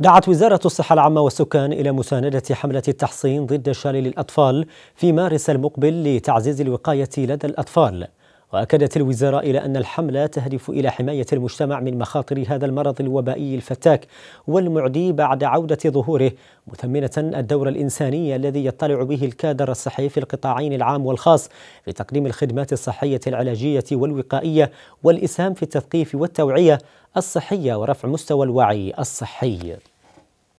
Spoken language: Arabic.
دعت وزارة الصحة العامة والسكان إلى مساندة حملة التحصين ضد شلل الأطفال في مارس المقبل لتعزيز الوقاية لدى الأطفال وأكدت الوزارة إلى أن الحملة تهدف إلى حماية المجتمع من مخاطر هذا المرض الوبائي الفتاك والمعدي بعد عودة ظهوره مثمنة الدور الإنساني الذي يطلع به الكادر الصحي في القطاعين العام والخاص في تقديم الخدمات الصحية العلاجية والوقائية والإسهام في التثقيف والتوعية الصحية ورفع مستوى الوعي الصحي